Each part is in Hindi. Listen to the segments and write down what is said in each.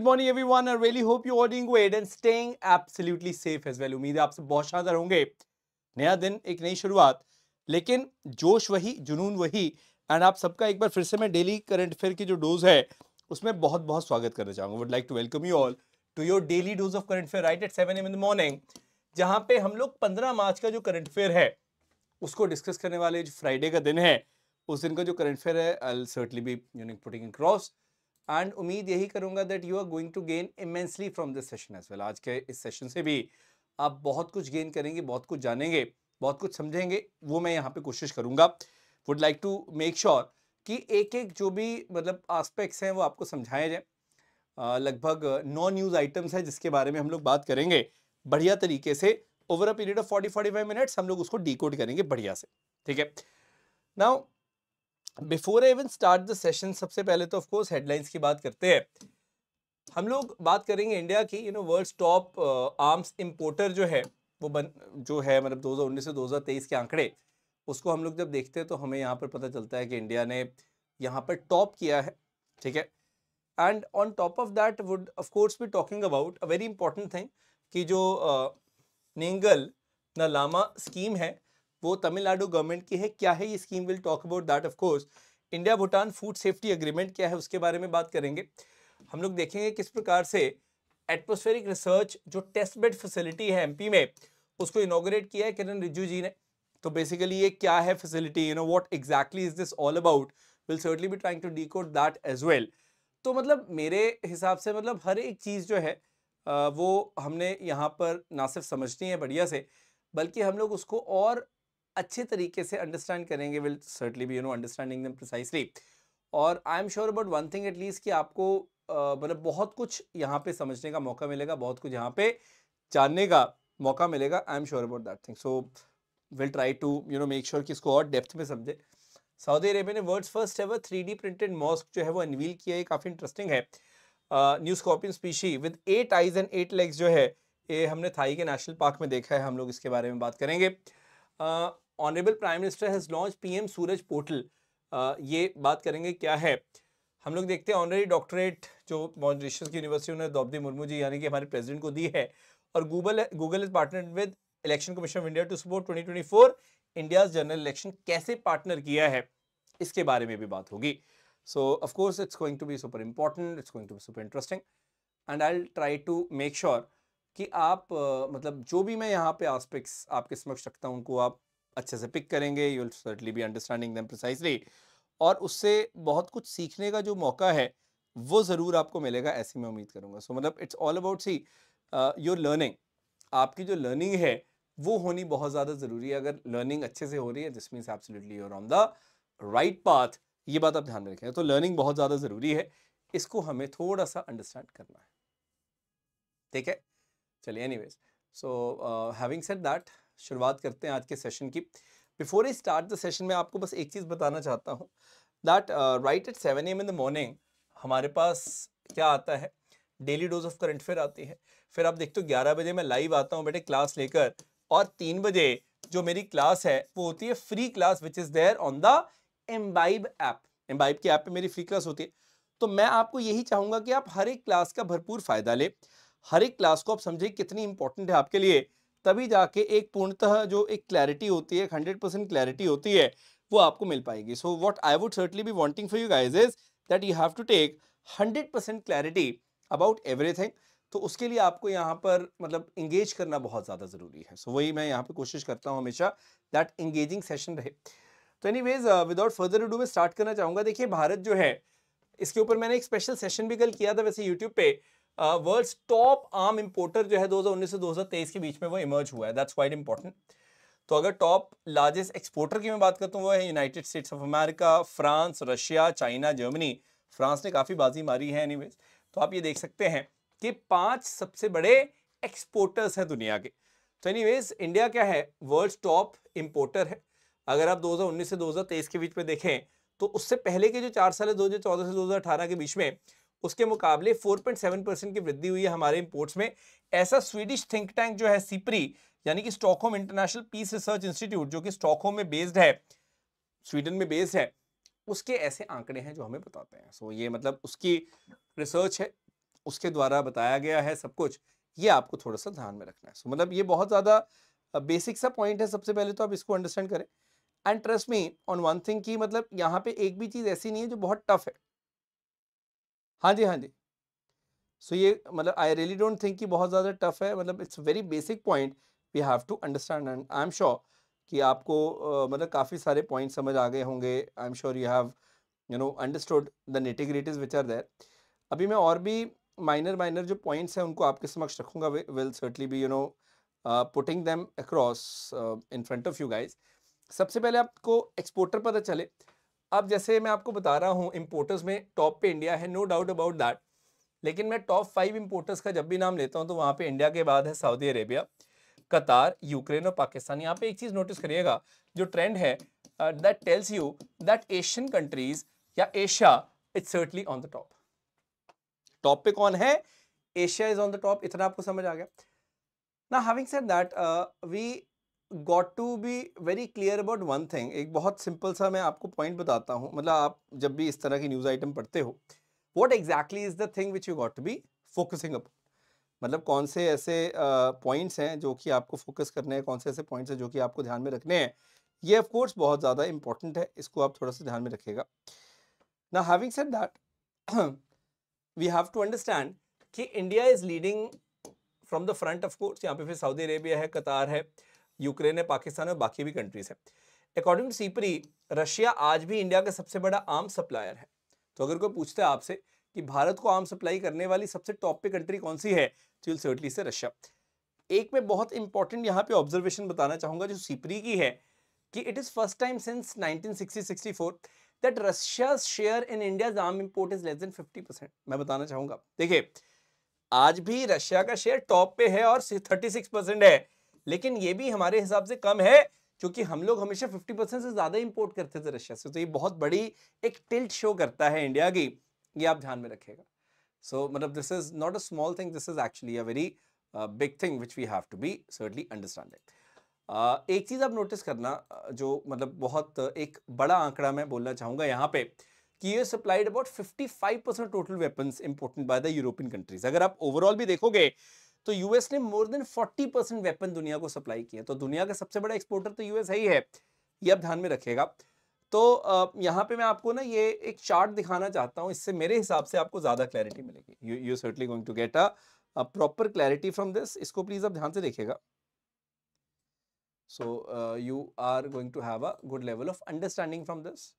Good morning every one I really hope you ऑर्डिंग doing good and staying absolutely safe as well उम्मीद है आप सब बहुत शानदार होंगे नया दिन एक नई शुरुआत लेकिन जोश वही जुनून वही एंड आप सबका एक बार फिर से मैं डेली करंट अफेयर की जो डोज है उसमें बहुत बहुत स्वागत करना चाहूँगा would like to welcome you all to your daily dose of current affair right at seven AM in the morning जहाँ पे हम लोग पंद्रह मार्च का जो करंट अफेयर है उसको डिस्कस करने वाले जो फ्राइडे का दिन है उस दिन का जो करंट अफेयर है I certainly be unique putting cross and उम्मीद यही करूँगा that you are going to gain immensely from this session as well आज के इस सेशन से भी आप बहुत कुछ गेन करेंगे बहुत कुछ जानेंगे बहुत कुछ समझेंगे वो मैं यहाँ पे कोशिश करूँगा would like to make sure कि एक एक जो भी मतलब आस्पेक्ट्स हैं वो आपको समझाए जाए लगभग नौ न्यूज़ आइटम्स हैं जिसके बारे में हम लोग बात करेंगे बढ़िया तरीके से over a period of forty forty five minutes हम लोग उसको डी करेंगे बढ़िया से ठीक है now before even start the session सबसे पहले तो ऑफकोर्स हेडलाइंस की बात करते हैं हम लोग बात करेंगे इंडिया की you know world top arms importer जो है वो बन जो है मतलब 2019 से 2023 के आंकड़े उसको हम लोग जब देखते हैं तो हमें यहाँ पर पता चलता है कि इंडिया ने यहाँ पर टॉप किया है ठीक है and on top of that would of course be talking about a very important thing कि जो नेंगल नलामा स्कीम है वो तमिलनाडु गवर्नमेंट की है क्या है ये scheme will talk about that of course India Bhutan food safety agreement क्या है उसके बारे में बात करेंगे हम लोग देखेंगे किस प्रकार से एटमोस्फेरिक रिसर्च जो टेस्ट बेड फैसिलिटी है एमपी में उसको इनोग्रेट किया है किरण रिजू जी ने तो बेसिकली ये क्या है facility you know what exactly is this all about will certainly be trying to do that as well तो मतलब मेरे हिसाब से मतलब हर एक चीज़ जो है वो हमने यहाँ पर ना सिर्फ समझनी है बढ़िया से बल्कि हम लोग उसको और अच्छे तरीके से अंडरस्टैंड करेंगे will certainly be you know understanding them precisely और I am sure about one thing at least कि आपको मतलब बहुत कुछ यहाँ पे समझने का मौका मिलेगा बहुत कुछ यहाँ पे जानने का मौका मिलेगा I am sure about that thing so will try to you know make sure कि इसको और डेप्थ में समझे सऊदी अरेबिया ने world first ever three D printed mosque जो है वो अनवील किया है काफ़ी इंटरेस्टिंग है new scorpion species with eight eyes and eight legs जो है ये हमने थाई के नेशनल पार्क में देखा है हम लोग इसके बारे में बात करेंगे honourable prime minister has launch PM Suraj portal ये बात करेंगे क्या है हम लोग देखते हैं ऑनरेरी डॉक्टरेट जो मॉरिशस की यूनिवर्सिटी ने द्रौपदी मुर्मू जी यानी कि हमारे प्रेसिडेंट को दी है और Google Google is partner with election commission of India to support 2024 India general election कैसे पार्टनर किया है इसके बारे में भी बात होगी so of course it's going to be super important it's going to be super interesting and I try to make sure कि आप मतलब जो भी मैं यहाँ पे आस्पेक्ट्स आपके समक्ष रखता हूँ उनको आप अच्छे से पिक करेंगे you will certainly be understanding them precisely और उससे बहुत कुछ सीखने का जो मौका है वो ज़रूर आपको मिलेगा ऐसी मैं उम्मीद करूँगा सो so, मतलब it's all about see your learning आपकी जो लर्निंग है वो होनी बहुत ज़्यादा ज़रूरी है अगर लर्निंग अच्छे से हो रही है this means absolutely your on the right path ये बात आप ध्यान में रखें तो लर्निंग बहुत ज़्यादा ज़रूरी है इसको हमें थोड़ा सा अंडरस्टैंड करना है ठीक है चलिए anyways so having said that शुरुआत करते हैं आज के सेशन की before I start the session मैं आपको बस एक चीज़ बताना चाहता हूँ that right at seven AM in the morning हमारे पास क्या आता है daily dose of current affair आती है फिर आप देखते हो ग्यारह बजे मैं लाइव आता हूँ बेटे क्लास लेकर और तीन बजे जो मेरी क्लास है वो होती है free class which is there on the Embibe app Embibe की ऐप पे मेरी फ्री क्लास होती है तो मैं आपको यही चाहूँगा कि आप हर एक क्लास का भरपूर फ़ायदा लें हर एक क्लास को आप समझे कितनी इंपॉर्टेंट है आपके लिए तभी जाके एक पूर्णतः जो एक क्लैरिटी होती है हंड्रेड परसेंट क्लैरिटी होती है वो आपको मिल पाएगी so what I would certainly be wanting for you guys is that you have to take hundred percent clarity about everything तो उसके लिए आपको यहाँ पर मतलब इंगेज करना बहुत ज़्यादा ज़रूरी है सो so, वही मैं यहाँ पर कोशिश करता हूँ हमेशा दैट इंगेजिंग सेशन रहे तो anyways without further do मैं स्टार्ट करना चाहूँगा देखिए भारत जो है इसके ऊपर मैंने एक स्पेशल सेशन भी कल किया था वैसे यूट्यूब पे वर्ल्ड्स टॉप आर्म इंपोर्टर जो है 2019 से 2023 के बीच में वो इमर्ज हुआ है दैट्स क्वाइट इंपॉर्टेंट तो अगर टॉप लार्जेस्ट एक्सपोर्टर की मैं बात करता हूँ वो है United States of America France Russia China Germany France ने काफ़ी बाजी मारी है एनी तो आप ये देख सकते हैं कि पांच सबसे बड़े एक्सपोर्टर्स हैं दुनिया के तो एनी इंडिया क्या है वर्ल्ड टॉप इम्पोर्टर है अगर आप 2019 से 2023 के बीच में देखें तो उससे पहले के जो चार साल है दो से 2018 के बीच में उसके मुकाबले 4.7 परसेंट की वृद्धि हुई है हमारे इंपोर्ट्स में ऐसा स्वीडिश थिंक टैंक जो है सिपरी यानी कि Stockholm International Peace Research Institute जो कि स्टॉकहोम में बेस्ड है स्वीडन में बेस्ड है उसके ऐसे आंकड़े हैं जो हमें बताते हैं सो ये मतलब उसकी रिसर्च है उसके द्वारा बताया गया है सब कुछ ये आपको थोड़ा सा ध्यान में रखना है सो मतलब ये बहुत ज़्यादा बेसिक सा पॉइंट है सबसे पहले तो आप इसको अंडरस्टैंड करें and trust me on one thing की मतलब यहाँ पे एक भी चीज़ ऐसी नहीं है जो बहुत टफ है हाँ जी हाँ जी सो ये मतलब आई रियली डोंट थिंक कि बहुत ज़्यादा टफ है मतलब it's very basic point we have to understand and I am sure कि आपको uh, मतलब काफ़ी सारे पॉइंट समझ आ गए होंगे I am sure you have you know understood the nitty gritties which are there अभी मैं और भी माइनर माइनर जो पॉइंट्स हैं उनको आपके समक्ष रखूँगा will certainly be you know putting them across in front of you guys सबसे पहले आपको एक्सपोर्टर पता चले अब जैसे मैं आपको बता रहा हूँ इम्पोर्टर्स में टॉप पे इंडिया है नो डाउट अबाउट दैट लेकिन मैं टॉप फाइव इम्पोर्टर्स का जब भी नाम लेता हूँ तो वहाँ पे इंडिया के बाद है सऊदी अरेबिया कतार यूक्रेन और पाकिस्तान यहाँ पे एक चीज़ नोटिस करिएगा जो ट्रेंड है that tells you that Asian countries या Asia it's certainly on the top top पे कौन है Asia is on the top इतना आपको समझ आ गया ना having said that we got to be very clear about one thing एक बहुत सिंपल सा मैं आपको पॉइंट बताता हूँ मतलब आप जब भी इस तरह की न्यूज़ आइटम पढ़ते हो what exactly is the thing which you got to be focusing up मतलब कौन से ऐसे पॉइंट्स uh, हैं जो कि आपको फोकस करने हैं कौन से ऐसे पॉइंट्स हैं जो कि आपको ध्यान में रखने हैं ये ऑफकोर्स बहुत ज़्यादा इंपॉर्टेंट है इसको आप थोड़ा सा ध्यान में रखिएगा ना having said that we have to understand कि India is leading from the front of course यहाँ पे फिर सऊदी अरेबिया है कतार है यूक्रेन है पाकिस्तान है और बाकी भी कंट्रीज है अकॉर्डिंग टू सीपरी रशिया आज भी इंडिया का सबसे बड़ा आर्म सप्लायर है तो अगर कोई पूछता है आपसे कि भारत को आर्म सप्लाई करने वाली सबसे टॉप पे कंट्री कौन सी है तो सर्टली से रशिया एक मैं बहुत इंपॉर्टेंट यहाँ पे ऑब्जर्वेशन बताना चाहूंगा जो सीपरी की है कि it is first time since 1960-64 that Russia's share in India arm import is less than 50 percent मैं बताना चाहूंगा देखिए आज भी रशिया का शेयर टॉप पे है और 36 परसेंट है लेकिन ये भी हमारे हिसाब से कम है क्योंकि हम लोग हमेशा 50 परसेंट से ज़्यादा इंपोर्ट करते थे रशिया से तो ये बहुत बड़ी एक टिल्ट शो करता है इंडिया की ये आप ध्यान में रखेगा सो so, मतलब this is not a small thing this is actually a very big thing which we have to be certainly understanding एक चीज़ आप नोटिस करना uh, जो मतलब बहुत एक बड़ा आंकड़ा मैं बोलना चाहूँगा यहाँ पे कि ये supplied about 55 percent total weapons important by the European countries अगर आप ओवरऑल भी देखोगे तो यूएस ने मोर देन 40 परसेंट वेपन दुनिया को सप्लाई किया तो दुनिया का सबसे बड़ा एक्सपोर्टर तो यूएस ही है ये आप ध्यान में रखेगा तो यहाँ पे मैं आपको ना ये एक चार्ट दिखाना चाहता हूँ इससे मेरे हिसाब से आपको ज़्यादा क्लैरिटी मिलेगी you certainly going to get a proper clarity from this इसको प्लीज़ आप ध्यान से देखिएगा so you are going to have a good level of understanding from this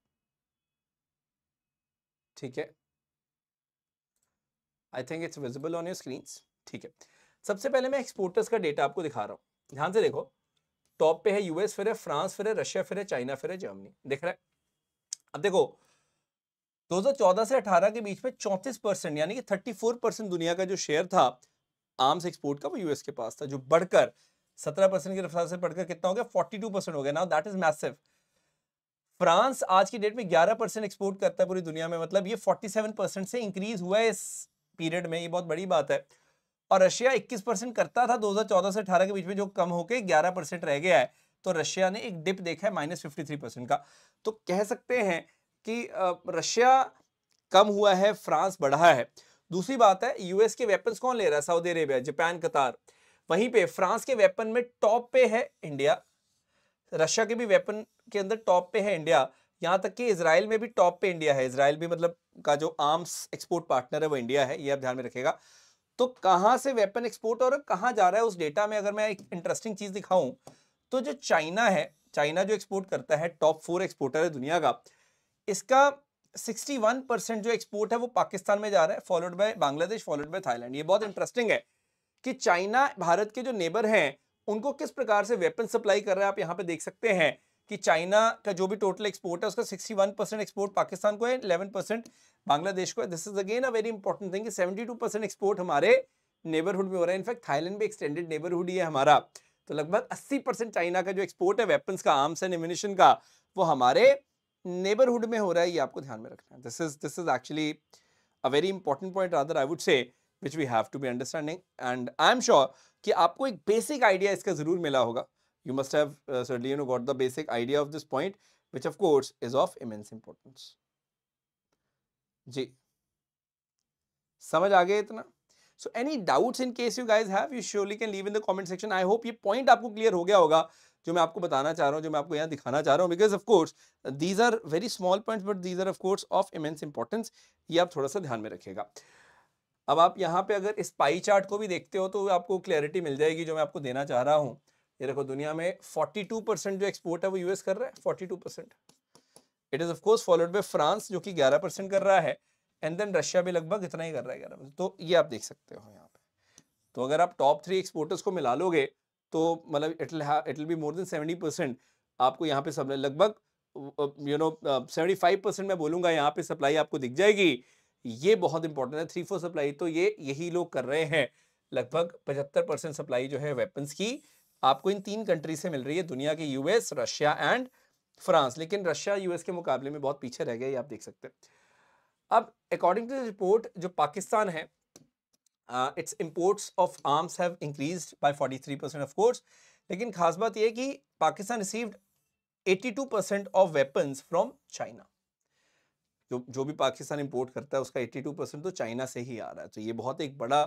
ठीक है I think it's visible on your screen ठीक है सबसे पहले मैं एक्सपोर्टर्स का डेटा आपको दिखा रहा हूँ ध्यान से देखो टॉप पे है यूएस फिर है फ्रांस फिर है रशिया फिर है चाइना फिर है जर्मनी देख रहा है अब देखो 2014 से 18 के बीच में 34 परसेंट यानी कि 34 परसेंट दुनिया का जो शेयर था आर्म्स एक्सपोर्ट का वो यूएस के पास था जो बढ़कर 17 परसेंट की रफ्तार से बढ़कर कितना हो गया 42 परसेंट हो गया now that is massive France आज की डेट में 11 परसेंट एक्सपोर्ट करता है पूरी दुनिया में मतलब ये 47 परसेंट से इंक्रीज हुआ है इस पीरियड में ये बहुत बड़ी बात है और रशिया 21 परसेंट करता था 2014 से 18 के बीच में जो कम होकर 11 परसेंट रह गया है तो रशिया ने एक डिप देखा है माइनस फिफ्टी परसेंट का तो कह सकते हैं कि रशिया कम हुआ है फ्रांस बढ़ा है दूसरी बात है यूएस के वेपन्स कौन ले रहा है सऊदी अरेबिया जापान कतार वहीं पे फ्रांस के वेपन में टॉप पे है इंडिया रशिया के भी वेपन के अंदर टॉप पे है इंडिया यहाँ तक कि इसराइल में भी टॉप पे इंडिया है इसराइल भी मतलब का जो आर्म्स एक्सपोर्ट पार्टनर है वो इंडिया है ये आप ध्यान में रखेगा तो कहां से वेपन एक्सपोर्ट और कहां जा रहा है उस डेटा में अगर मैं एक इंटरेस्टिंग चीज़ दिखाऊं तो जो चाइना है चाइना जो एक्सपोर्ट करता है टॉप फोर एक्सपोर्टर है दुनिया का इसका 61 परसेंट जो एक्सपोर्ट है वो पाकिस्तान में जा रहा है followed by Bangladesh followed by Thailand ये बहुत इंटरेस्टिंग है कि चाइना भारत के जो नेबर हैं उनको किस प्रकार से वेपन सप्लाई कर रहा है आप यहाँ पे देख सकते हैं कि चाइना का जो भी टोटल एक्सपोर्ट है उसका 61 परसेंट एक्सपोर्ट पाकिस्तान को है 11 परसेंट बांग्लादेश को है this is again a very important thing seventy two percent export हमारे नेबरहुड में हो रहा है इनफैक्ट थाईलैंड भी एक्सटेंडेड नेबरहुड ही है हमारा तो लगभग अस्सी परसेंट चाइना का जो एक्सपोर्ट है वेपन्स का आर्म्स एंड एम्यूनिशन का वो हमारे नेबरहुड में हो रहा है ये आपको ध्यान में रखना है this is this is actually a very important point other I would say which we have to be understanding and I am sure कि आपको एक बेसिक आइडिया इसका ज़रूर मिला होगा you must have uh, certainly you know got the basic idea of this point which of course is of immense importance ji समझ आ गए इतना so any doubts in case you guys have you surely can leave in the comment section I hope ये पॉइंट आपको क्लियर हो गया होगा जो मैं आपको बताना चाह रहा हूँ जो मैं आपको यहाँ दिखाना चाह रहा हूँ because of course these are very small point but these are of course of immense importance ये आप थोड़ा सा ध्यान में रखिएगा अब आप यहाँ पे अगर इस पाई चार्ट को भी देखते हो तो आपको क्लैरिटी मिल जाएगी जो मैं आपको देना चाह रहा हूँ ये देखो दुनिया में 42 परसेंट जो एक्सपोर्ट है वो यूएस कर रहा है 42 percent it is of course followed by France जो कि 11 परसेंट कर रहा है एंड देन रशिया भी लगभग इतना ही कर रहा है ग्यारह तो ये आप देख सकते हो यहाँ पे तो अगर आप टॉप थ्री एक्सपोर्टर्स को मिला लोगे तो मतलब it will be more than seventy आपको यहाँ पे सब लगभग you know seventy five percent मैं बोलूंगा यहाँ पे सप्लाई आपको दिख जाएगी ये बहुत इंपॉर्टेंट है थ्री फोर सप्लाई तो ये यही लोग कर रहे हैं लगभग पचहत्तर परसेंट सप्लाई जो है वेपन्स की आपको इन तीन कंट्री से मिल रही है दुनिया के यूएस रशिया एंड फ्रांस लेकिन रशिया यूएस के मुकाबले में बहुत पीछे रह गया ये आप देख सकते हैं अब अकॉर्डिंग टू द रिपोर्ट जो पाकिस्तान है its imports of arms have increase by 43 percent of course लेकिन खास बात यह कि Pakistan received 82 percent of weapons from China जो जो भी पाकिस्तान इंपोर्ट करता है उसका 82 परसेंट तो चाइना से ही आ रहा है तो ये बहुत एक बड़ा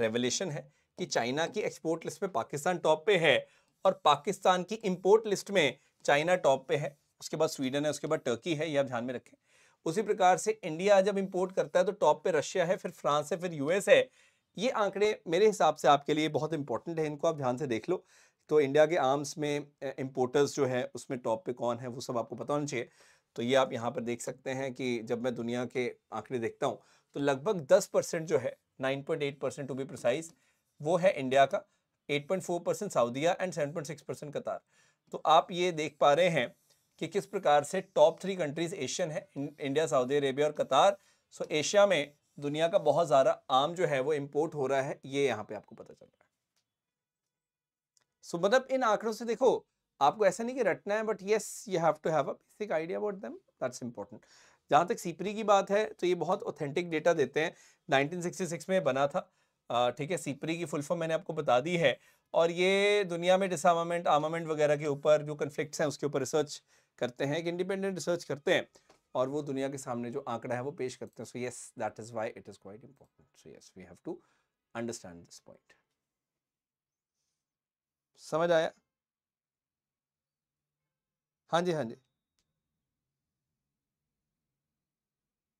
रेवलेशन है कि चाइना की एक्सपोर्ट लिस्ट में पाकिस्तान टॉप पे है और पाकिस्तान की इम्पोर्ट लिस्ट में चाइना टॉप पे है उसके बाद स्वीडन है उसके बाद टर्की है ये आप ध्यान में रखें उसी प्रकार से इंडिया जब इम्पोर्ट करता है तो टॉप पे रशिया है फिर फ्रांस है फिर यूएस है ये आंकड़े मेरे हिसाब से आपके लिए बहुत इंपॉर्टेंट है इनको आप ध्यान से देख लो तो इंडिया के आर्म्स में इम्पोर्टर्स जो है उसमें टॉप पे कौन है वो सब आपको पता होना चाहिए तो ये आप यहाँ पर देख सकते हैं कि जब मैं दुनिया के आंकड़े देखता हूँ तो लगभग दस परसेंट जो है nine point eight percent to be precise वो है इंडिया का 8.4 परसेंट सऊदीया एंड 7.6 परसेंट कतार तो आप ये देख पा रहे हैं कि किस प्रकार से टॉप थ्री कंट्रीज एशियन है इंडिया सऊदी अरेबिया और कतार सो एशिया में दुनिया का बहुत ज़्यादा आम जो है वो इम्पोर्ट हो रहा है ये यहाँ पे आपको पता चल रहा है सो मतलब इन आंकड़ों से देखो आपको ऐसा नहीं कि रटना है but yes you have to have a basic idea about them that's important जहाँ तक सीपरी e की बात है तो ये बहुत ऑथेंटिक डेटा देते हैं 1966 में बना था ठीक है सीपरी की फुल फॉर्म मैंने आपको बता दी है और ये दुनिया में डिसआमामेंट आमामेंट वगैरह के ऊपर जो कन्फ्लिक्ट उसके ऊपर रिसर्च करते हैं एक इंडिपेंडेंट रिसर्च करते हैं और वो दुनिया के सामने जो आंकड़ा है वो पेश करते हैं so yes that is why it is quite important so yes we have to understand this point समझ आया हाँ जी हाँ जी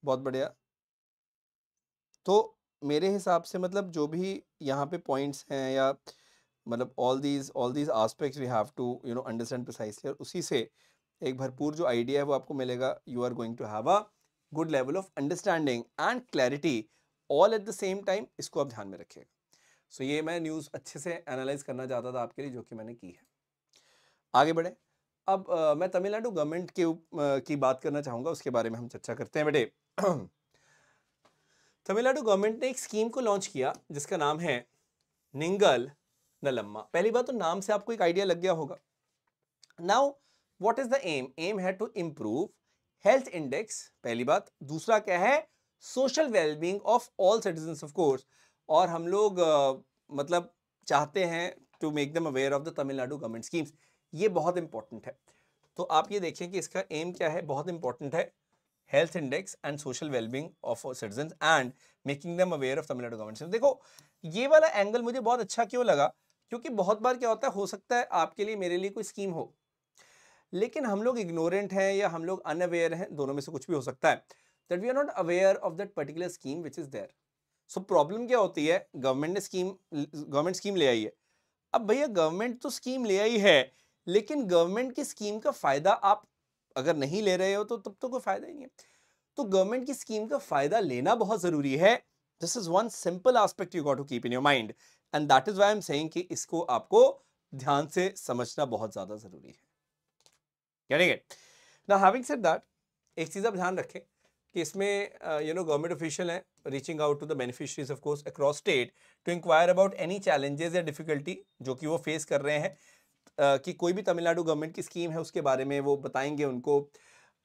बहुत बढ़िया तो मेरे हिसाब से मतलब जो भी यहाँ पे पॉइंट्स हैं या मतलब all these all these aspects we have to you know understand precisely और उसी से एक भरपूर जो आइडिया है वो आपको मिलेगा you are going to have a good level of understanding and clarity all at the same time इसको आप ध्यान में रखिएगा सो so, ये मैं न्यूज़ अच्छे से एनालाइज करना चाहता था आपके लिए जो कि मैंने की है आगे बढ़े अब आ, मैं तमिलनाडु गवर्नमेंट के आ, की बात करना चाहूँगा उसके बारे में हम चर्चा करते हैं बेटे तमिलनाडु गवर्नमेंट ने एक स्कीम को लॉन्च किया जिसका नाम है निंगल नलम्मा पहली बात तो नाम से आपको एक आइडिया लग गया होगा now what is the aim aim है टू इम्प्रूव हेल्थ इंडेक्स पहली बात दूसरा क्या है social wellbeing of all citizen of course और हम लोग uh, मतलब चाहते हैं to make them aware of the Tamil Nadu government schemes ये बहुत इंपॉर्टेंट है तो आप ये देखें कि इसका एम क्या है बहुत इंपॉर्टेंट है health index and social well-being of our citizens and making them aware of Tamil Nadu government. देखो ये वाला एंगल मुझे बहुत अच्छा क्यों लगा क्योंकि बहुत बार क्या होता है हो सकता है आपके लिए मेरे लिए कोई स्कीम हो लेकिन हम लोग इग्नोरेंट हैं या हम लोग अनअवेयर हैं दोनों में से कुछ भी हो सकता है that we are not aware of that particular scheme which is there so problem क्या होती है गवर्नमेंट ने स्कीम गवर्नमेंट स्कीम ले आई है अब भैया गवर्नमेंट तो स्कीम ले आई है लेकिन गवर्नमेंट की स्कीम का फ़ायदा आप अगर नहीं ले रहे हो तो तब तो कोई फ़ायदा ही नहीं है तो गवर्नमेंट की स्कीम का फ़ायदा लेना बहुत ज़रूरी है this is one simple aspect you got to keep in your mind and that is why am saying कि इसको आपको ध्यान से समझना बहुत ज़्यादा ज़रूरी है getting it now having said एक चीज़ आप ध्यान रखें कि इसमें यू नो गवर्नमेंट ऑफिशियल है reaching out to the beneficiaries of course across state to inquire about any challenges या डिफिकल्टी जो कि वो फेस कर रहे हैं कि कोई भी तमिलनाडु गवर्नमेंट की स्कीम है उसके बारे में वो बताएंगे उनको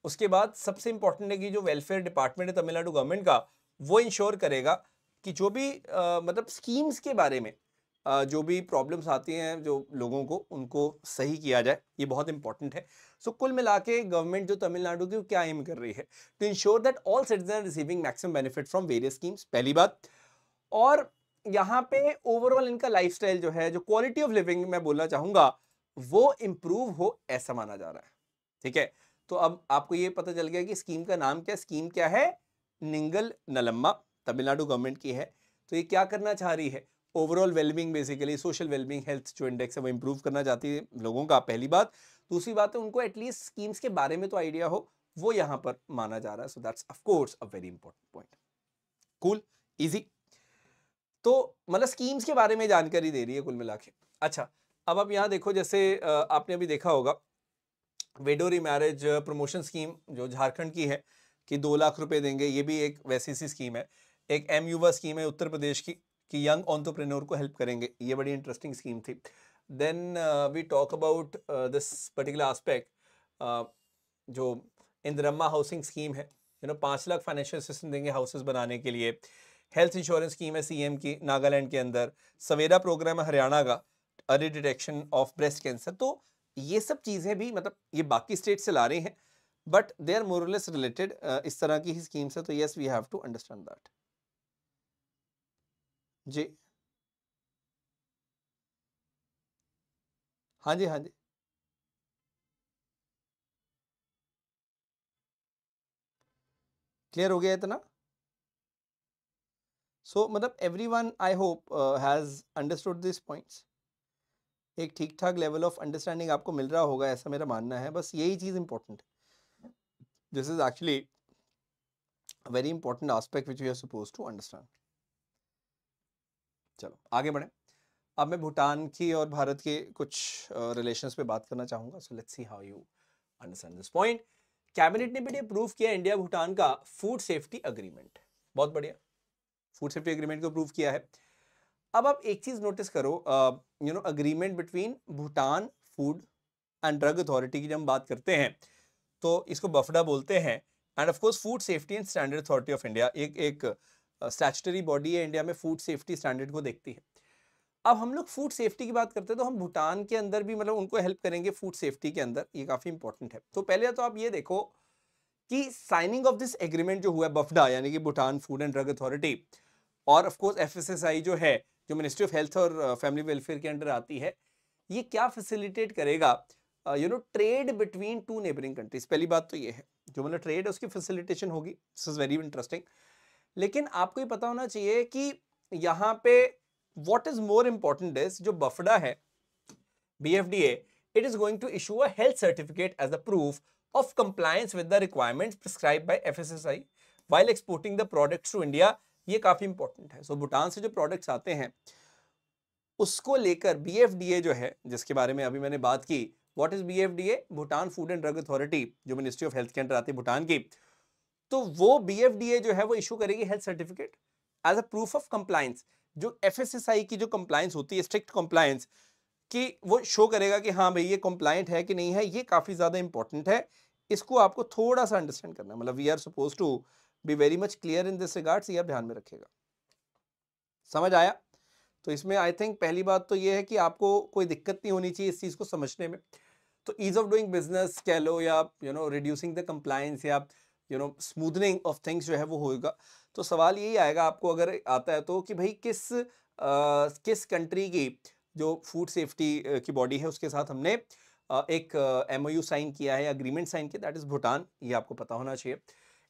उसके बाद सबसे इम्पॉर्टेंट है कि जो वेलफेयर डिपार्टमेंट है तमिलनाडु गवर्नमेंट का वो इंश्योर करेगा कि जो भी आ, मतलब स्कीम्स के बारे में आ, जो भी प्रॉब्लम्स आती हैं जो लोगों को उनको सही किया जाए ये बहुत इंपॉर्टेंट है सो so, कुल मिला के गवर्नमेंट जो तमिलनाडु की क्या एम कर रही है to ensure that all citizen are receiving maximum benefit from various schemes पहली बात और यहाँ पे ओवरऑल इनका लाइफस्टाइल जो है जो क्वालिटी ऑफ लिविंग मैं बोलना चाहूँगा वो इम्प्रूव हो ऐसा माना जा रहा है ठीक है तो अब आपको ये पता चल गया कि स्कीम का नाम क्या स्कीम क्या है निंगल नलम्मा तमिलनाडु गवर्नमेंट की है तो ये क्या करना चाह रही है overall wellbeing basically social wellbeing health जो इंडेक्स है वो इम्प्रूव करना चाहती है लोगों का पहली बात दूसरी बात है उनको एटलीस्ट स्कीम्स के बारे में तो आइडिया हो वो यहाँ पर माना जा रहा है so that's of course a very important point cool easy तो मतलब स्कीम्स के बारे में जानकारी दे रही है कुल मिला अच्छा अब आप यहाँ देखो जैसे आपने अभी देखा होगा वेडो री मैरिज प्रमोशन स्कीम जो झारखंड की है कि दो लाख रुपए देंगे ये भी एक वैसी सी स्कीम है एक एम युवा स्कीम है उत्तर प्रदेश की कि यंग ऑन्टरप्रेन्योर को हेल्प करेंगे ये बड़ी इंटरेस्टिंग स्कीम थी then we talk about this particular aspect जो इंद्रम्मा हाउसिंग स्कीम है यू नो पाँच लाख फाइनेंशियल असिस्टेंस देंगे हाउसेज बनाने के लिए हेल्थ इंश्योरेंस स्कीम है सीएम की नागालैंड के अंदर सवेरा प्रोग्राम है हरियाणा का early detection of breast cancer तो ये सब चीज़ें भी मतलब ये बाकी स्टेट से ला रहे हैं but they are more less related इस तरह की ही स्कीम्स है तो yes we have to understand that जी हाँ जी हाँ जी क्लियर हो गया इतना सो so, मतलब every one I hope has understood this points एक ठीक ठाक लेवल ऑफ अंडरस्टैंडिंग आपको मिल रहा होगा ऐसा मेरा मानना है बस यही चीज़ इंपॉर्टेंट है this is actually very important aspect which you are suppose to understand चलो आगे बढ़े अब मैं भूटान की और भारत के कुछ रिलेशन uh, पे बात करना चाहूंगा so let's see how you understand this point cabinet ने बेटे अप्रूव किया इंडिया भूटान का फूड सेफ्टी अग्रीमेंट बहुत बढ़िया फूड सेफ्टी अग्रीमेंट को अप्रूव किया है अब आप एक चीज़ नोटिस करो you know agreement between Bhutan food and drug authority की जब हम बात करते हैं तो इसको बफडा बोलते हैं and of course food safety and standard authority of India एक एक स्टैचुटरी बॉडी है इंडिया में फूड सेफ्टी स्टैंडर्ड को देखती है अब हम लोग फूड सेफ्टी की बात करते हैं तो हम भूटान के अंदर भी मतलब उनको हेल्प करेंगे फूड सेफ्टी के अंदर ये काफ़ी इंपॉर्टेंट है तो पहले तो आप ये देखो कि साइनिंग ऑफ दिस एग्रीमेंट जो हुआ है बफडा यानी कि Bhutan food and drug authority और ऑफ कोर्स एफएसएसआई जो है जो मिनिस्ट्री ऑफ हेल्थ और फैमिली uh, वेलफेयर के अंडर आती है ये क्या फैसिलिटेट करेगा you know trade between two neighbouring countries पहली बात तो ये है जो मतलब ट्रेड है उसकी फैसिलिटेशन होगी दिस इज़ वेरी इंटरेस्टिंग लेकिन आपको ये पता होना चाहिए कि यहाँ पे what is more important is जो बफडा है B F D A it is it is going to certificate as a proof of compliance with the requirement prescribe by F S S I while exporting the products to India ये काफ़ी इंपॉर्टेंट है सो so, भूटान से जो प्रोडक्ट्स आते हैं उसको लेकर बी जो है जिसके बारे में अभी मैंने बात की what is B Bhutan food and drug authority जो मिनिस्ट्री ऑफ हेल्थ के अंडर आती है भूटान की तो वो बी जो है वो इशू करेगी health certificate as a proof of compliance जो एफ की जो कंप्लाइंस होती है स्ट्रिक्ट कंप्लाइंस कि वो शो करेगा कि हाँ भाई ये कंप्लाइंट है कि नहीं है ये काफ़ी ज़्यादा इंपॉर्टेंट है इसको आपको थोड़ा सा अंडरस्टैंड करना मतलब we are suppose to be very much clear in this regards ये आप ध्यान में रखिएगा समझ आया तो इसमें आई थिंक पहली बात तो ये है कि आपको कोई दिक्कत नहीं होनी चाहिए इस चीज़ को समझने में तो ईज ऑफ डूइंग बिजनेस कह लो या you know reducing the compliance या you know smoothening of things जो है वो होगा तो सवाल यही आएगा आपको अगर आता है तो कि भाई किस आ, किस कंट्री की जो फूड सेफ्टी की बॉडी है उसके साथ हमने एक एम साइन किया है अग्रीमेंट साइन किया दैट इज़ भूटान ये आपको पता होना चाहिए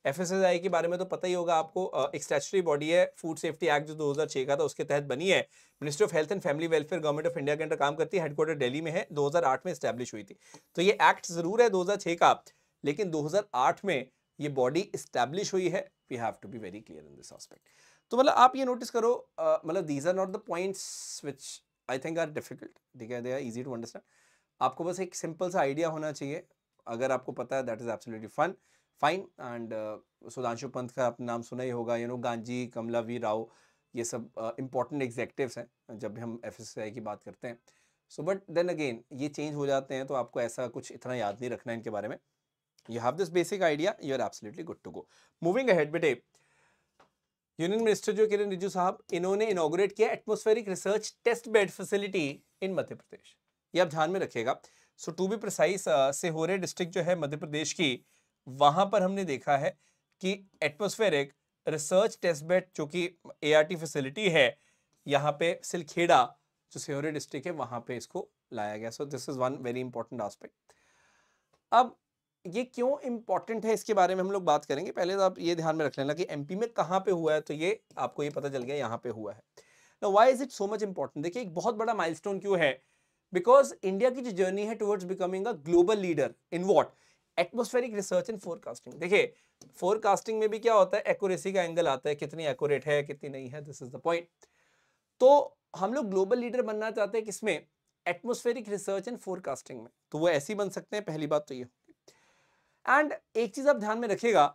एफ के बारे में तो पता ही होगा आपको एक स्टैचुरी बॉडी है फूड सेफ्टी एक्ट जो 2006 का था उसके तहत बनी है ministry of health and family welfare government of India के अंडर काम करती है हेडक्वार्टर दिल्ली में है 2008 में स्टैब्लिश हुई थी तो ये एक्ट जरूर है 2006 का लेकिन 2008 में ये बॉडी स्टैब्लिश हुई है we have to be very clear in this aspect तो मतलब आप ये नोटिस करो मतलब these are not the points which I think are difficult ठीक है they are easy to understand आपको बस एक सिंपल सा आइडिया होना चाहिए अगर आपको पता है that is absolutely fun fine and Sudhanshu Pant का आपने नाम सुना ही होगा you know Ganji Kamala V Rao ये सब इंपॉर्टेंट uh, एग्जेक्टिव्स हैं जब भी हम एफ की बात करते हैं सो बट देन अगेन ये चेंज हो जाते हैं तो आपको ऐसा कुछ इतना याद नहीं रखना है इनके बारे में you have this basic idea you are absolutely good to go moving ahead बेटे यूनियन मिनिस्टर जो किरण रिजू साहब इन्होंने इनोग्रेट किया atmospheric research test bed facility in Madhya Pradesh ये आप ध्यान में रखिएगा so to be precise Sehore district जो है मध्य प्रदेश की वहां पर हमने देखा है कि एटमोस्फेरिक रिसर्च टेस्ट बेड जो कि ए फैसिलिटी है यहाँ पे सिलखेड़ा जो सिहोरी डिस्ट्रिक्ट है वहां पे इसको लाया गया so this is one very important aspect अब ये क्यों इंपॉर्टेंट है इसके बारे में हम लोग बात करेंगे पहले तो आप ये ध्यान में रख लेना कि एमपी में कहाँ पे हुआ है तो ये आपको ये पता चल गया यहाँ पे हुआ है why is it so much important देखिए एक बहुत बड़ा माइल क्यों है बिकॉज इंडिया की जो जर्नी है towards becoming a global leader in what atmospheric research and forecasting देखिए फोरकास्टिंग में भी क्या होता है एक्यूरेसी का एंगल आता है कितनी एक्यूरेट है कितनी नहीं है दिस इज द पॉइंट तो हम लोग ग्लोबल लीडर बनना चाहते हैं किसमें एटमोस्फेरिक रिसर्च एंड फोरकास्टिंग में तो वो ऐसी बन सकते हैं पहली बात तो ये एंड एक चीज आप ध्यान में रखिएगा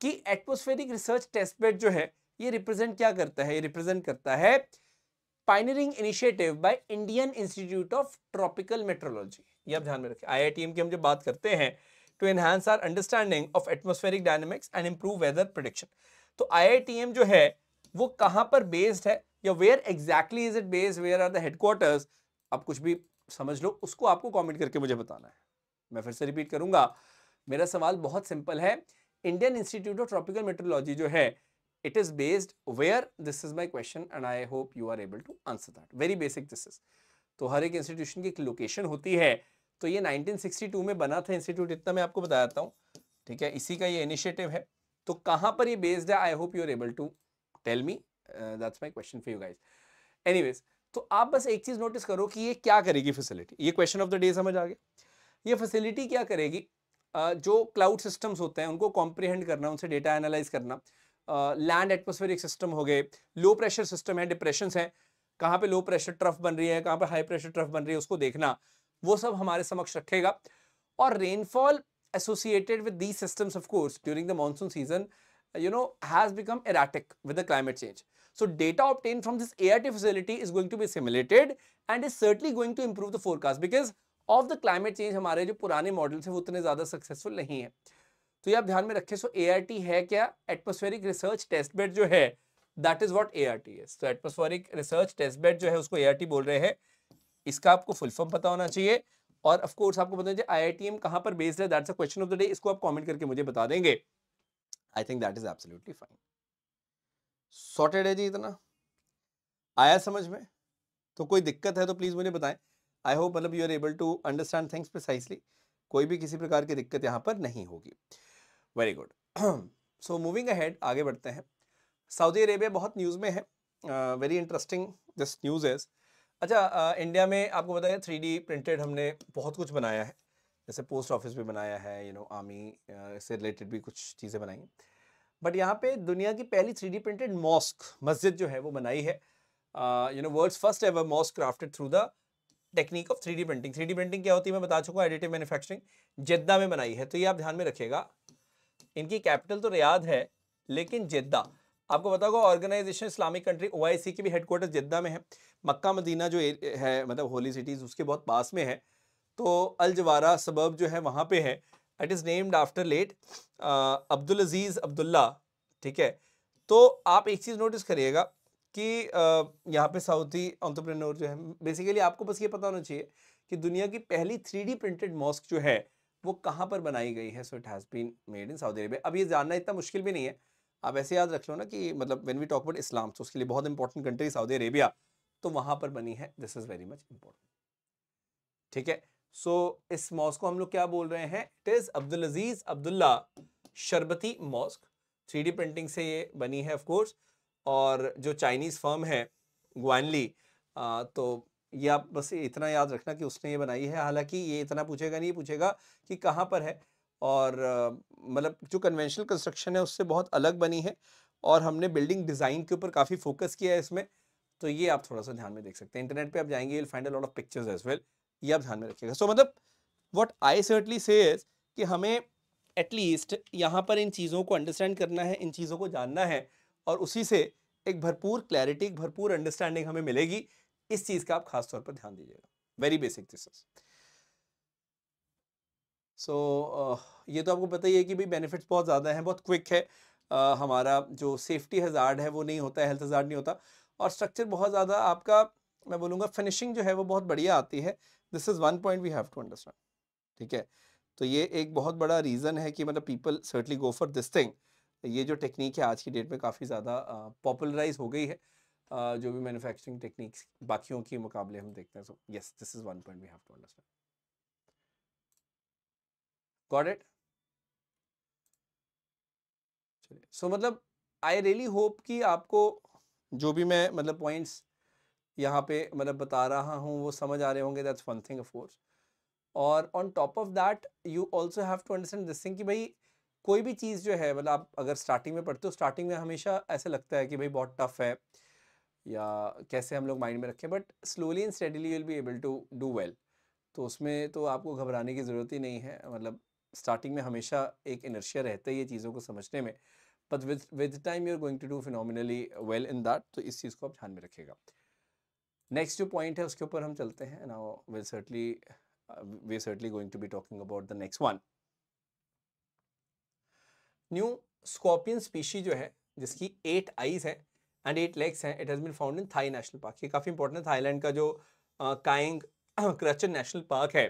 कि एटमोस्फेरिक रिसर्च टेस्ट बेड जो है ये रिप्रेजेंट क्या करता है ये रिप्रेजेंट करता है pioneering initiative by Indian institute of tropical meteorology ये आप ध्यान में रखिए आईआईटीएम की हम जब बात करते हैं to enhance our understanding of atmospheric dynamics and improve weather prediction. तो IITM जो है वो कहाँ पर based है या where exactly is it based, where are the headquarters? आप कुछ भी समझ लो उसको आपको कमेंट करके मुझे बताना है मैं फिर से रिपीट करूंगा मेरा सवाल बहुत सिंपल है Indian institute of tropical meteorology जो है it is based where this is my question and i hope you are able to answer that very basic this is तो हर एक इंस्टीट्यूशन की एक लोकेशन होती है तो ये 1962 में बना था इंस्टीट्यूट इतना मैं आपको बताता हूँ ठीक है इसी का ये इनिशिएटिव है तो कहाँ पर ये बेस्ड है I hope you are able to tell me that's my question for you guys any तो आप बस एक चीज़ नोटिस करो कि ये क्या करेगी फैसिलिटी ये क्वेश्चन ऑफ द डे समझ आ गया ये फैसिलिटी क्या करेगी uh, जो क्लाउड सिस्टम्स होते हैं उनको कॉम्प्रीहेंड करना उनसे डेटा एनालाइज करना लैंड एटमोस्फेरिक सिस्टम हो गए लो प्रेशर सिस्टम है डिप्रेशन है कहाँ पे लो प्रेशर ट्रफ बन रही है कहाँ पे हाई प्रेशर ट्रफ बन रही है उसको देखना वो सब हमारे समक्ष रखेगा और rainfall associated with the systems of course during the monsoon season you know has become erratic with the climate change so data obtained from this A R T is going to be simulated and is certainly going to improve the forecast because of the climate change हमारे जो पुराने मॉडल्स हैं वो उतने ज़्यादा सक्सेसफुल नहीं है तो ये आप ध्यान में रखें सो ए है क्या एटमोस्फेरिक रिसर्च टेस्ट बेड जो है that is what A R T S तो एटमोस्फेरिक रिसर्च टेस्ट बेड जो है उसको ए आर टी बोल रहे हैं इसका आपको फुल फॉर्म पता होना चाहिए और ऑफ कोर्स आपको पता चाहिए आईआईटीएम कहां पर बेस्ड है that's a question of the day इसको आप कमेंट करके मुझे बता देंगे I think that is absolutely fine sorted है जी इतना आया समझ में तो कोई दिक्कत है तो प्लीज़ मुझे बताएं आई होप मतलब you are able to understand things precisely कोई भी किसी प्रकार की दिक्कत यहाँ पर नहीं होगी very good so moving ahead आगे बढ़ते हैं सऊदी अरेबिया बहुत न्यूज़ में है very interesting this news is अच्छा आ, इंडिया में आपको बताया थ्री प्रिंटेड हमने बहुत कुछ बनाया है जैसे पोस्ट ऑफिस भी बनाया है यू नो आर्मी से रिलेटेड भी कुछ चीज़ें बनाई बट यहाँ पे दुनिया की पहली थ्री प्रिंटेड मॉस्क मस्जिद जो है वो बनाई है you know world's first ever mosque crafted through the technique of three printing three printing क्या होती है मैं बता चुका एडिटिव मैनुफैक्चरिंग जिद्दा में बनाई है तो ये आप ध्यान में रखिएगा इनकी कैपिटल तो रियाद है लेकिन जिद्दा आपको बताओगे ऑर्गेनाइजेशन इस्लामिक कंट्री ओ की भी हेडक्वार्टर जिद्दा में है मक्का मदीना जो है मतलब होली सिटीज़ उसके बहुत पास में है तो अलजवारा सबब जो है वहाँ पे है it is named after late Abdul Aziz Abdullah ठीक है तो आप एक चीज़ नोटिस करिएगा कि यहाँ पे साउथी ऑन्टरप्रेनोर जो है बेसिकली आपको बस ये पता होना चाहिए कि दुनिया की पहली थ्री प्रिंटेड मॉस्क जो है वो कहाँ पर बनाई गई है so it has been made in Saudi Arabia अब ये जानना इतना मुश्किल भी नहीं है आप ऐसे याद रख लो ना कि मतलब when we talk about Islam तो उसके लिए बहुत इंपॉर्टेंट कंट्री सऊदी अरेबिया तो वहां पर बनी है this is very much important ठीक है सो इस मॉस्क को हम लोग क्या बोल रहे हैं it is Abdul Aziz Abdullah शरबती मॉस्क थ्री प्रिंटिंग से ये बनी है ऑफकोर्स और जो चाइनीज़ फर्म है ग्वानली तो ये आप बस इतना याद रखना कि उसने ये बनाई है हालांकि ये इतना पूछेगा नहीं पूछेगा कि कहाँ पर है और मतलब जो कन्वेंशनल कंस्ट्रक्शन है उससे बहुत अलग बनी है और हमने बिल्डिंग डिज़ाइन के ऊपर काफ़ी फोकस किया है इसमें तो ये आप थोड़ा सा ध्यान में देख सकते हैं इंटरनेट पे आप जाएंगे you find a lot of pictures as well ये आप ध्यान में रखिएगा सो so, मतलब व्हाट आई सर्टली सेज कि हमें एटलीस्ट यहाँ पर इन चीज़ों को अंडरस्टैंड करना है इन चीज़ों को जानना है और उसी से एक भरपूर क्लैरिटी एक भरपूर अंडरस्टैंडिंग हमें मिलेगी इस चीज़ का आप खास तौर पर ध्यान दीजिएगा वेरी बेसिक दिस सो ये तो आपको पता ही है कि भाई बेनिफिट्स बहुत ज़्यादा हैं बहुत क्विक है uh, हमारा जो सेफ्टी हजार्ड है वो नहीं होता है हेल्थ हजार्ड नहीं होता और स्ट्रक्चर बहुत ज़्यादा आपका मैं बोलूँगा फिनिशिंग जो है वो बहुत बढ़िया आती है this is one point we have to understand ठीक है तो ये एक बहुत बड़ा रीज़न है कि मतलब people certainly go for this thing ये जो टेक्निक है आज की डेट में काफ़ी ज़्यादा पॉपुलराइज हो गई है आ, जो भी मैन्युफैक्चरिंग टेक्निक्स बाकियों के मुकाबले हम देखते हैं so yes this is one point we have to understand got it चलिए सो मतलब आई रियली होप कि आपको जो भी मैं मतलब पॉइंट्स यहाँ पे मतलब बता रहा हूँ वो समझ आ रहे होंगे that's one thing of course और on top of that you also have to understand this thing कि भाई कोई भी चीज़ जो है मतलब आप अगर स्टार्टिंग में पढ़ते हो स्टार्टिंग में हमेशा ऐसा लगता है कि भाई बहुत टफ है या कैसे हम लोग माइंड में रखें but slowly and steadily will be able to do well तो उसमें तो आपको घबराने की ज़रूरत ही नहीं है मतलब स्टार्टिंग में हमेशा एक इनर्शिया रहता है ये चीज़ों को समझने में but with with time you are going to do phenomenally well in that तो इस चीज़ को आप ध्यान में रखिएगा नेक्स्ट जो पॉइंट है उसके ऊपर हम चलते हैं now will certainly we certainly going to be talking about the next one new scorpion species जो है जिसकी एट आईज है एंड एट लेग्स हैं it has been found in Thai national park ये काफ़ी इंपॉर्टेंट है थाईलैंड का जो काइंग क्रचन नेशनल पार्क है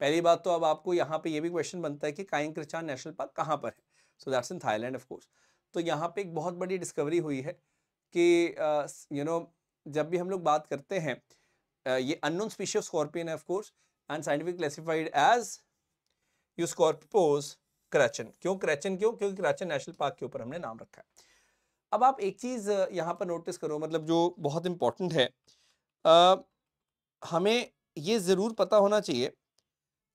पहली बात तो अब आपको यहाँ पे ये भी क्वेश्चन बनता है कि काइंग क्रचान नेशनल पार्क कहाँ पर है so that's in Thailand of course तो यहाँ पे एक बहुत बड़ी डिस्कवरी हुई है कि यू नो जब भी हम लोग बात करते हैं uh, ये अननोन स्पीशी ऑफ स्कॉर्पियन है of course and scientific classified as you Scorpiops krachan क्यों क्रैचन क्यों क्योंकि क्रैचन नेशनल पार्क के ऊपर हमने नाम रखा है अब आप एक चीज़ यहाँ पर नोटिस करो मतलब जो बहुत इंपॉर्टेंट है आ, हमें ये ज़रूर पता होना चाहिए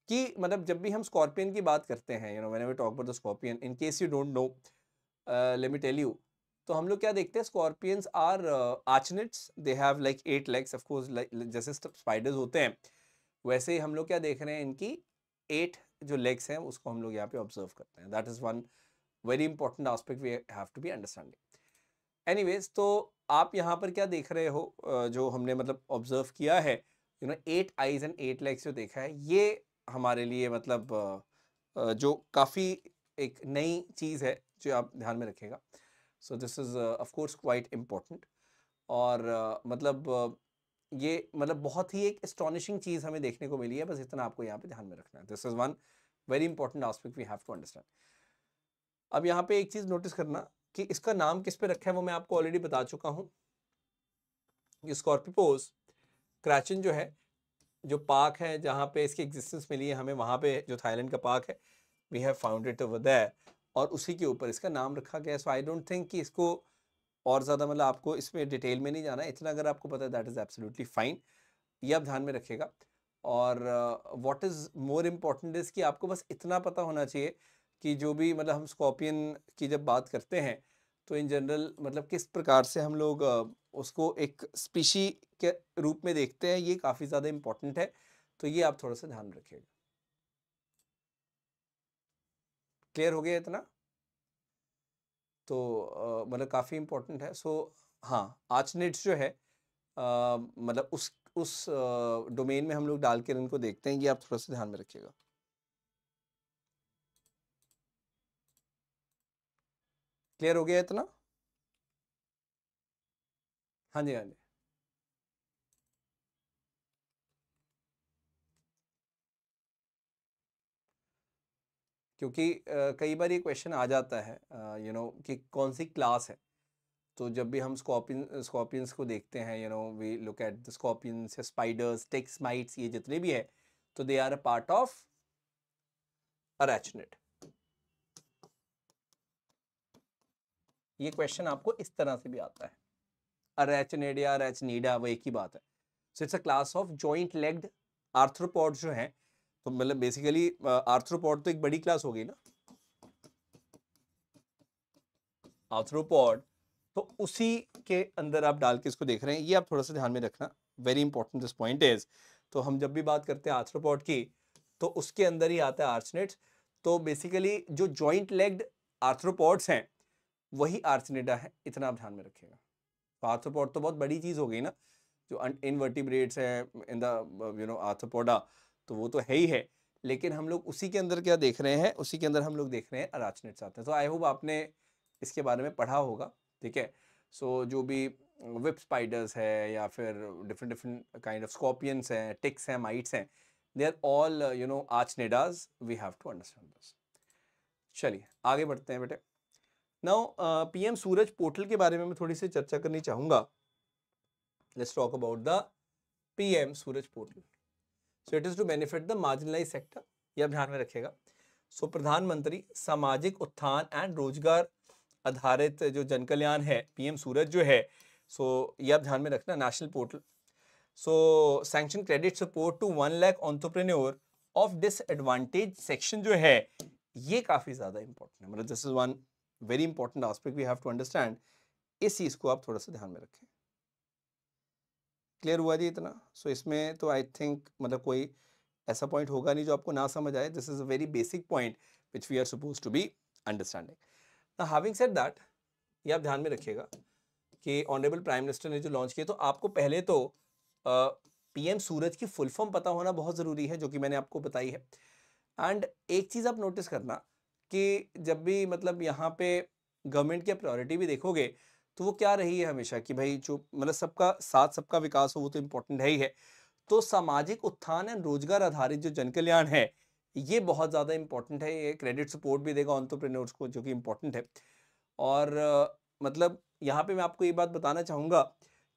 कि मतलब जब भी हम स्कॉर्पियन की बात करते हैं you know when talk about the scorpion in case you don't know let tell you तो हम लोग क्या देखते हैं scorpions are arachnids they have like eight legs of course जैसे स्पाइडर्स होते हैं वैसे ही हम लोग क्या देख रहे हैं इनकी एट जो लेग्स हैं उसको हम लोग यहाँ पे ऑब्जर्व करते हैं that is one very important aspect we have to be understanding any तो आप यहाँ पर क्या देख रहे हो uh, जो हमने मतलब ऑब्जर्व किया है you know eight eyes and eight legs जो देखा है ये हमारे लिए मतलब जो काफ़ी एक नई चीज़ है जो आप ध्यान में रखेगा so this is of course quite important और uh, मतलब uh, ये मतलब बहुत ही एक एस्टॉनिशिंग चीज़ हमें देखने को मिली है बस इतना आपको यहाँ पे ध्यान में रखना है this is one very important aspect we have to understand अब यहाँ पे एक चीज़ नोटिस करना कि इसका नाम किस पे रखा है वो मैं आपको ऑलरेडी बता चुका हूँ स्कॉर्पिपोज क्रैचन जो है जो पार्क है जहाँ पे इसकी एग्जिस्टेंस मिली है हमें वहाँ पे जो थाईलैंड का पार्क है we have found it over there और उसी के ऊपर इसका नाम रखा गया सो आई डोंट थिंक कि इसको और ज़्यादा मतलब आपको इसमें डिटेल में नहीं जाना इतना अगर आपको पता है दैट इज़ एब्सोल्युटली फ़ाइन ये आप ध्यान में रखिएगा और what is more important is कि आपको बस इतना पता होना चाहिए कि जो भी मतलब हम स्कॉर्पियन की जब बात करते हैं तो इन जनरल मतलब किस प्रकार से हम लोग उसको एक स्पीशी के रूप में देखते हैं ये काफ़ी ज़्यादा इम्पोर्टेंट है तो ये आप थोड़ा सा ध्यान रखिएगा क्लियर हो गया इतना तो मतलब काफ़ी इम्पोर्टेंट है सो हाँ आर्चनेट्स जो है मतलब उस उस डोमेन में हम लोग डाल कर इनको देखते हैं ये आप थोड़ा सा ध्यान में रखिएगा क्लियर हो गया इतना हाँ जी हाँ जी क्योंकि कई बार ये क्वेश्चन आ जाता है यू नो you know, कि कौन सी क्लास है तो जब भी हम स्कॉर्पियन स्कॉर्पियंस को देखते हैं you know we look at the scorpions spiders ticks mites ये जितने भी है तो they are a part of arachnid ये क्वेश्चन आपको इस तरह से भी आता है अरेचनेडिया अरेचनीडा वो एक ही बात है so it's a class of joint legged arthropod जो है तो मतलब बेसिकली आर्थ्रोपॉड तो एक बड़ी क्लास हो गई ना आर्थ्रोपॉड तो उसी के अंदर आप डाल के इसको देख रहे हैं ये आप थोड़ा सा ध्यान में रखना very important this point is तो हम जब भी बात करते हैं आर्थ्रोपॉड की तो उसके अंदर ही आता है आर्चनेट्स तो बेसिकली जो जॉइंट लेग्ड आर्थ्रोपॉड्स हैं वही आर्चनेडा है इतना आप ध्यान में रखिएगा आर्थोपोड तो बहुत बड़ी चीज़ हो गई ना जो इनवर्टिब्रेट्स हैं in the you know arthropoda तो वो तो है ही है लेकिन हम लोग उसी के अंदर क्या देख रहे हैं उसी के अंदर हम लोग देख रहे हैं अराचनेट्स आते हैं तो आई होप आपने इसके बारे में पढ़ा होगा ठीक है सो so, जो भी विप स्पाइडर्स है या फिर different different kind of scorpions हैं टिक्स हैं माइट्स हैं they are all you know arachnids we have to understand this चलिए आगे बढ़ते हैं बेटे नाउ पीएम सूरज पोर्टल के बारे में मैं थोड़ी सी चर्चा करनी चाहूंगा let's talk about the PM Suraj portal so it is to benefit the marginalised sector यह आप ध्यान में रखिएगा सो so, प्रधानमंत्री सामाजिक उत्थान एंड रोजगार आधारित जो जनकल्याण है पीएम सूरज जो है सो so, यह आप ध्यान में रखना national portal so sanction credit support to one lakh entrepreneur of disadvantage section जो है ये काफ़ी ज़्यादा इंपॉर्टेंट है मतलब this is one very important aspect we have to understand इस चीज़ को आप थोड़ा सा ध्यान में रखें क्लियर हुआ जी इतना सो so, इसमें तो आई थिंक मतलब कोई ऐसा पॉइंट होगा नहीं जो आपको ना समझ आए this is a very basic point which we are suppose to be understanding having set that ये आप ध्यान में रखिएगा कि ऑनरेबल प्राइम मिनिस्टर ने जो लॉन्च किया तो आपको पहले तो पीएम सूरज की फुल फॉर्म पता होना बहुत ज़रूरी है जो कि मैंने आपको बताई है एंड एक चीज़ आप नोटिस करना कि जब भी मतलब यहाँ पे गवर्नमेंट की प्रायोरिटी भी देखोगे तो वो क्या रही है हमेशा कि भाई जो मतलब सबका साथ सबका विकास हो वो तो इम्पोर्टेंट है ही है तो सामाजिक उत्थान एंड रोजगार आधारित जो जन कल्याण है ये बहुत ज़्यादा इम्पोर्टेंट है ये क्रेडिट सपोर्ट भी देगा ऑन्टरप्रेनोर्स को जो कि इम्पोर्टेंट है और मतलब यहाँ पर मैं आपको ये बात बताना चाहूँगा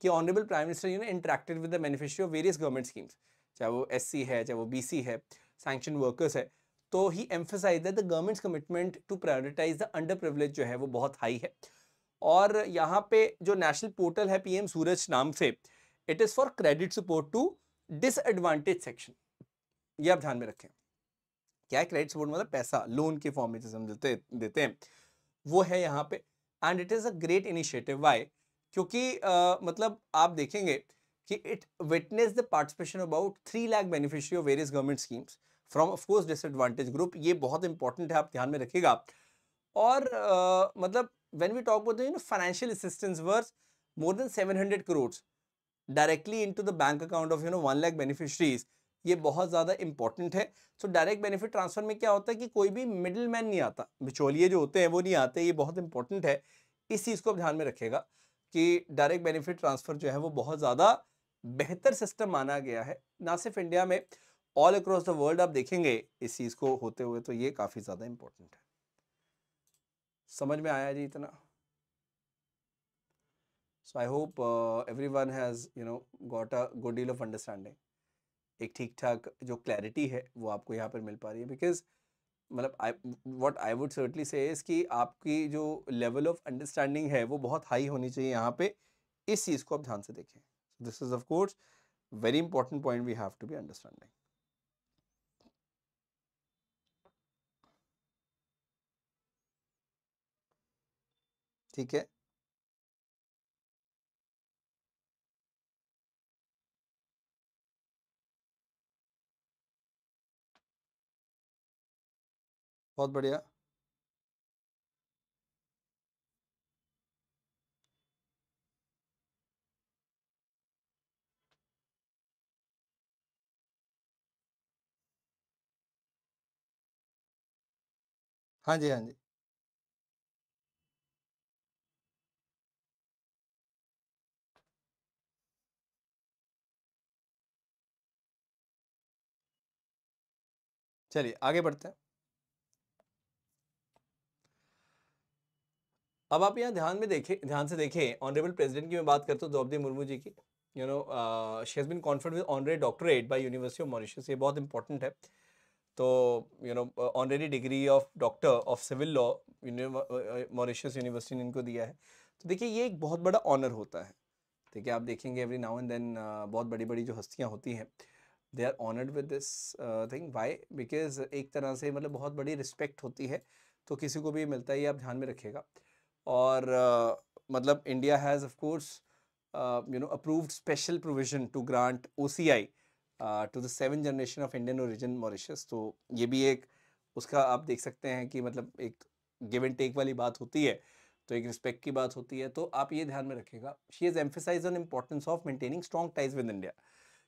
कि ऑनरेबल प्राइम मिनिस्टर यू ने interacted with the beneficiary of various government schemes चाहे वो एस है चाहे वो बी है सेंक्शन वर्कर्स है तो ही एम्फेसाइज है the government's commitment to prioritise the underprivileged जो है वो बहुत हाई है और यहाँ पे जो नेशनल पोर्टल है पीएम सूरज नाम से it is for credit support to disadvantage section ये आप ध्यान में रखें क्या क्रेडिट सपोर्ट मतलब पैसा लोन के फॉर्म में जिसमें देते देते हैं वो है यहाँ पे and it is a great initiative why क्योंकि आ, मतलब आप देखेंगे कि it witness the participation about three lakh beneficiary of various government schemes from of course disadvantage group ये बहुत इंपॉर्टेंट है आप ध्यान में रखिएगा और uh, मतलब when we talk about you know financial assistance worth more than seven hundred crore directly into the bank account of you know one lakh beneficiaries ये बहुत ज़्यादा इंपॉर्टेंट है सो डायरेक्ट बेनिफिट ट्रांसफर में क्या होता है कि कोई भी मिडिल मैन नहीं आता बिचौलिए जो होते हैं वो नहीं आते ये बहुत इंपॉर्टेंट है इस चीज़ को आप ध्यान में रखेगा कि डायरेक्ट बेनिफिट ट्रांसफ़र जो है वो बहुत ज़्यादा बेहतर सिस्टम माना गया है ना सिर्फ इंडिया में ऑल अक्रॉस द वर्ल्ड आप देखेंगे इस चीज़ को होते हुए तो ये काफ़ी ज़्यादा इम्पोर्टेंट है समझ में आया जी इतना so I hope everyone has you know got a good deal of understanding एक ठीक ठाक जो क्लैरिटी है वो आपको यहाँ पर मिल पा रही है बिकॉज मतलब I what I would certainly say कि आपकी जो लेवल ऑफ अंडरस्टैंडिंग है वो बहुत हाई होनी चाहिए यहाँ पे इस चीज़ को आप ध्यान से देखें this is of course very important point we have to be understanding ठीक है बहुत बढ़िया हाँ जी हाँ जी चलिए आगे बढ़ते हैं अब आप यहाँ ध्यान में देखें ध्यान से देखें ऑनरेबल प्रेसिडेंट की मैं बात करता हूँ द्रौपदी मुर्मू जी की you know she has been conferred with honorary doctorate by university of Mauritius ये बहुत इंपॉर्टेंट है तो you know honorary degree of doctor of civil law Mauritius university ने इनको दिया है तो देखिए ये एक बहुत बड़ा ऑनर होता है ठीक है आप देखेंगे एवरी नाउ एंड देन बहुत बड़ी बड़ी जो हस्तियाँ होती हैं they are honoured with this thing why because एक तरह से मतलब बहुत बड़ी रिस्पेक्ट होती है तो किसी को भी मिलता है ये आप ध्यान में रखिएगा और uh, मतलब India has of course you know approved special provision to grant O C I to the seven generation of Indian origin Mauritius तो ये भी एक उसका आप देख सकते हैं कि मतलब एक गिव एंड टेक वाली बात होती है तो एक रिस्पेक्ट की बात होती है तो आप ये ध्यान में रखिएगा she is emphasise on importance of maintaining strong ties with India